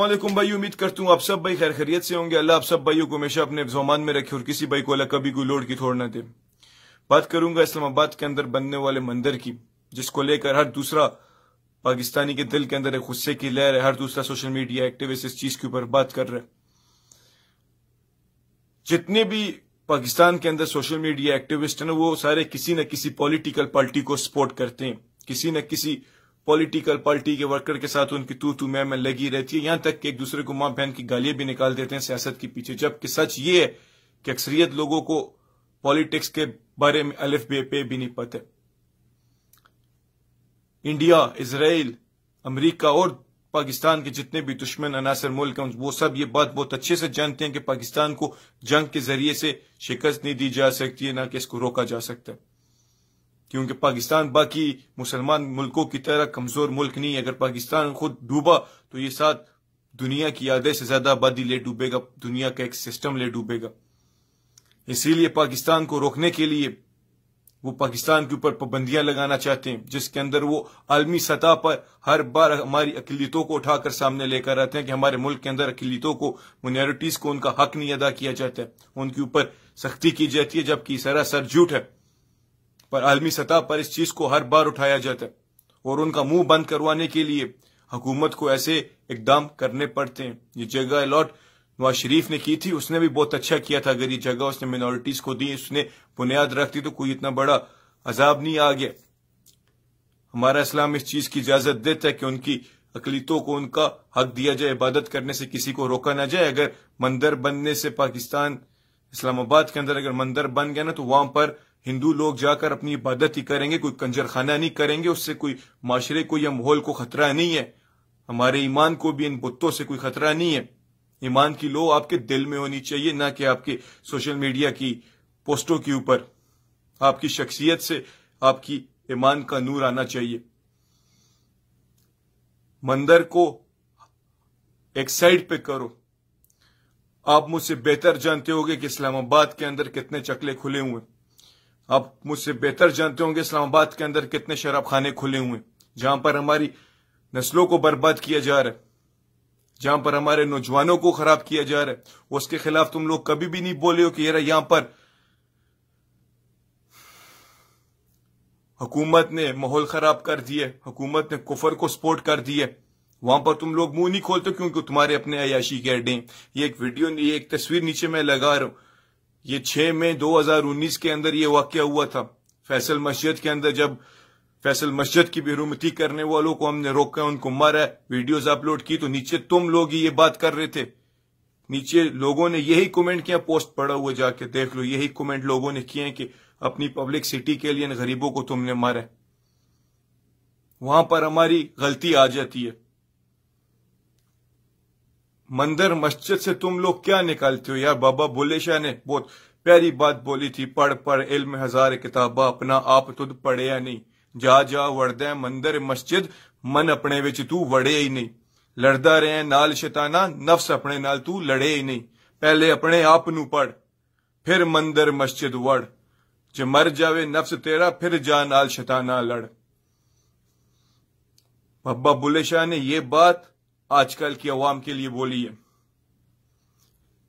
असलम भाई उम्मीद करता हूँ आप सब भाई खैर खरीत से होंगे अल्लाह आप सब भाइयों को हमेशा अपने जोमान में रखे और किसी भाई को अल्लाह कभी कोई लोड की छोड़ ना दे बात करूंगा इस्लामाबाद के अंदर बनने वाले मंदिर की जिसको लेकर हर दूसरा पाकिस्तानी के दिल के अंदर एक गुस्से की लहर है हर दूसरा सोशल मीडिया एक्टिविस्ट इस चीज के ऊपर बात कर रहे जितने भी पाकिस्तान के अंदर सोशल मीडिया एक्टिविस्ट ना वो सारे किसी न किसी पॉलिटिकल पार्टी को सपोर्ट करते हैं किसी न किसी पॉलिटिकल पार्टी के वर्कर के साथ उनकी तू तू मैं मैं लगी रहती है यहां तक कि एक दूसरे को मां बहन की गालियां भी निकाल देते हैं सियासत के पीछे जबकि सच ये है कि अक्सरियत लोगों को पॉलिटिक्स के बारे में अलिफ बे पे भी नहीं पता इंडिया इसराइल अमेरिका और पाकिस्तान के जितने भी दुश्मन अनासर मुल्क हैं वो सब ये बात बहुत अच्छे से जानते हैं कि पाकिस्तान को जंग के जरिए से शिकस्त नहीं दी जा सकती है ना कि इसको रोका जा सकता है क्योंकि पाकिस्तान बाकी मुसलमान मुल्कों की तरह कमजोर मुल्क नहीं है अगर पाकिस्तान खुद डूबा तो ये साथ दुनिया की आधे से ज्यादा आबादी ले डूबेगा दुनिया का एक सिस्टम ले डूबेगा इसीलिए पाकिस्तान को रोकने के लिए वो पाकिस्तान के ऊपर पाबंदियां लगाना चाहते हैं जिसके अंदर वो आलमी सतह पर हर बार हमारी अकलीतों को उठाकर सामने लेकर आते हैं कि हमारे मुल्क के अंदर अकलीतों को मोनरिटीज को उनका हक नहीं अदा किया जाता है उनके ऊपर सख्ती की जाती है जबकि सरासर झूठ है पर आलमी सतह पर इस चीज को हर बार उठाया जाता है और उनका मुंह बंद करवाने के लिए हुकूमत को ऐसे इकदाम करने पड़ते हैं ये जगह अलॉट नवाज शरीफ ने की थी उसने भी बहुत अच्छा किया था अगर ये जगह उसने मिनोरिटीज को दी उसने बुनियाद रख दी तो कोई इतना बड़ा अजाब नहीं आ गया हमारा इस्लाम इस चीज की इजाजत देता है कि उनकी अकलीतों को उनका हक दिया जाए इबादत करने से किसी को रोका ना जाए अगर मंदिर बनने से पाकिस्तान इस्लामाबाद के अंदर अगर मंदिर बन गया ना तो वहां पर हिंदू लोग जाकर अपनी इबादत ही करेंगे कोई कंजरखाना नहीं करेंगे उससे कोई माशरे को या माहौल को खतरा नहीं है हमारे ईमान को भी इन बुतों से कोई खतरा नहीं है ईमान की लो आपके दिल में होनी चाहिए ना कि आपके सोशल मीडिया की पोस्टों के ऊपर आपकी शख्सियत से आपकी ईमान का नूर आना चाहिए मंदिर को एक साइड पे करो आप मुझसे बेहतर जानते होगे कि इस्लामाबाद के अंदर कितने चकले खुले हुए हैं आप मुझसे बेहतर जानते होंगे इस्लामाबाद के अंदर कितने शराब खाने खुले हुए जहां पर हमारी नस्लों को बर्बाद किया जा रहा है जहां पर हमारे नौजवानों को खराब किया जा रहा है उसके खिलाफ तुम लोग कभी भी नहीं बोले हो कि यार यहां पर हुकूमत ने माहौल खराब कर दिया हुकूमत ने कुफर को सपोर्ट कर दिया वहां पर तुम लोग मुंह नहीं खोलते क्योंकि तुम्हारे अपने अयाशी के अड्डे ये एक वीडियो ये एक तस्वीर नीचे मैं लगा रहा हूं ये छह मई 2019 के अंदर ये वाक्य हुआ था फैसल मस्जिद के अंदर जब फैसल मस्जिद की बेरुमती करने वालों को हमने रोका उनको मारा वीडियोस अपलोड की तो नीचे तुम लोग ही ये बात कर रहे थे नीचे लोगों ने यही कमेंट किया पोस्ट पड़ा हुआ जाके देख लो यही कमेंट लोगों ने किए कि अपनी पब्लिक सिटी के लिए गरीबों को तुमने मारा वहां पर हमारी गलती आ जाती है मंदिर मस्जिद से तुम लोग क्या निकालते हो यार बाबा बोले शाह ने बहुत प्यारी बात बोली थी पढ़ पढ़ इल्म हजार किताबा अपना आप तुद पढ़े या नहीं जा जा वड़दे मंदिर मस्जिद मन अपने विच तू वड़े ही नहीं लड़दा रहे नाल शताना नफ्स अपने नाल तू लड़े ही नहीं पहले अपने आप नु पढ़ फिर मंदिर मस्जिद वड़ जे मर जावे नफ्स तेरा फिर जा नाल शताना लड़ बाबा बुले शाह ने ये बात आजकल की अवाम के लिए बोली है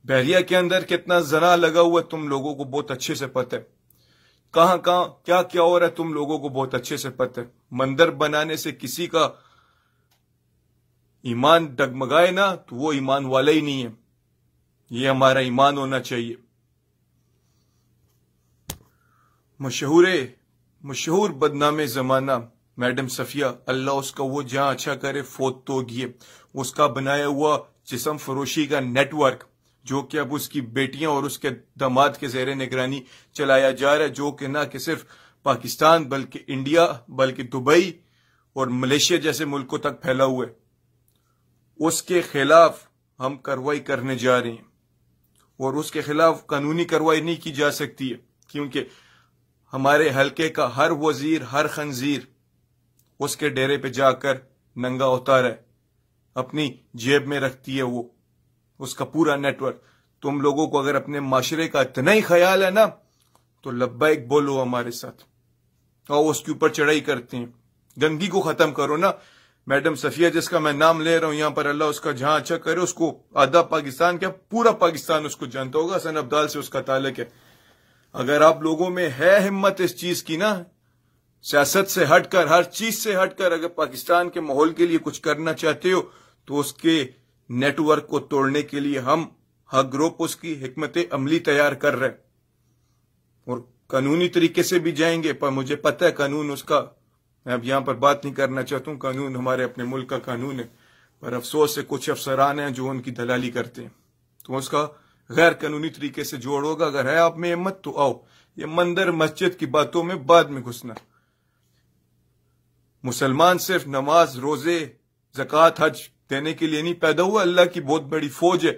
बहरिया के अंदर कितना जना लगा हुआ तुम लोगों को बहुत अच्छे से पता है कहां कहां क्या क्या हो रहा है तुम लोगों को बहुत अच्छे से पता है मंदिर बनाने से किसी का ईमान डगमगाए ना तो वो ईमान वाला ही नहीं है ये हमारा ईमान होना चाहिए मशहूर मशहूर बदनामे जमाना मैडम सफिया अल्लाह उसका वो जहां अच्छा करे फोत तो गिए उसका बनाया हुआ जिसम फरोशी का नेटवर्क जो कि अब उसकी बेटियां और उसके दामाद के जेर निगरानी चलाया जा रहा है जो कि ना कि सिर्फ पाकिस्तान बल्कि इंडिया बल्कि दुबई और मलेशिया जैसे मुल्कों तक फैला हुआ है उसके खिलाफ हम कार्रवाई करने जा रहे हैं और उसके खिलाफ कानूनी कार्रवाई नहीं की जा सकती है क्योंकि हमारे हल्के का हर वजीर हर खनजीर उसके डेरे पे जाकर नंगा होता है अपनी जेब में रखती है वो उसका पूरा नेटवर्क तुम लोगों को अगर अपने माशरे का इतना ही ख्याल है ना तो लब्बैक बोलो हमारे साथ और उसके ऊपर चढ़ाई करते हैं गंदगी को खत्म करो ना मैडम सफिया जिसका मैं नाम ले रहा हूं यहां पर अल्लाह उसका जहां अच्छा करे उसको आधा पाकिस्तान क्या पूरा पाकिस्तान उसको जानता होगा हसन अब्दाल से उसका ताल्लक है अगर आप लोगों में है हिम्मत इस चीज की ना सियासत से हटकर हर चीज से हटकर अगर पाकिस्तान के माहौल के लिए कुछ करना चाहते हो तो उसके नेटवर्क को तोड़ने के लिए हम हर ग्रुप उसकी हमत अमली तैयार कर रहे और कानूनी तरीके से भी जाएंगे पर मुझे पता है कानून उसका मैं अब यहां पर बात नहीं करना चाहता हूं कानून हमारे अपने मुल्क का कानून है पर अफसोस से कुछ अफसरान हैं जो उनकी दलाली करते हैं तो उसका गैर कानूनी तरीके से जोड़ होगा अगर है आप में हिम्मत तो आओ ये मंदिर मस्जिद की बातों में बाद में घुसना मुसलमान सिर्फ नमाज रोजे जक़ात हज देने के लिए नहीं पैदा हुआ अल्लाह की बहुत बड़ी फौज है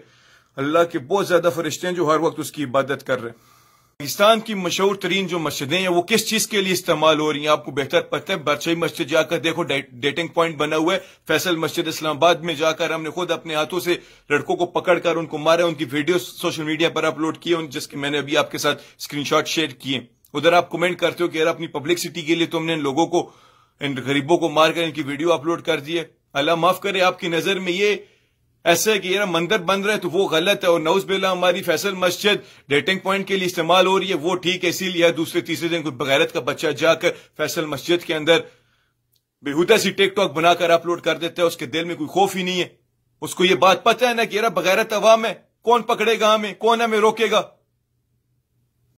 अल्लाह के बहुत ज्यादा फरिश्ते हैं जो हर वक्त उसकी इबादत कर रहे हैं पाकिस्तान की मशहूर तरीन जो मस्जिदें हैं वो किस चीज के लिए इस्तेमाल हो रही हैं आपको बेहतर पता है बरछई मस्जिद जाकर देखो डेटिंग पॉइंट बना हुआ है फैसल मस्जिद इस्लामाबाद में जाकर हमने खुद अपने हाथों से लड़कों को पकड़कर उनको मारा उनकी वीडियो सोशल मीडिया पर अपलोड किए जिसके मैंने अभी आपके साथ शॉट शेयर किए उधर आप कमेंट करते हो कि यार अपनी पब्लिसिटी के लिए तुमने लोगों को इन गरीबों को मारकर इनकी वीडियो अपलोड कर दिए अल्लाह माफ करे आपकी नजर में ये ऐसा है कि यार मंदिर बन रहा है तो वो गलत है और नौज बेला हमारी फैसल मस्जिद डेटिंग पॉइंट के लिए इस्तेमाल हो रही है वो ठीक है इसीलिए दूसरे तीसरे दिन कोई बगैरत का बच्चा जाकर फैसल मस्जिद के अंदर बेहूदा सी टिकटॉक बनाकर अपलोड कर देता है उसके दिल में कोई खौफ ही नहीं है उसको ये बात पता है ना कि यार बगैरत अवाम है कौन पकड़ेगा हमें कौन हमें रोकेगा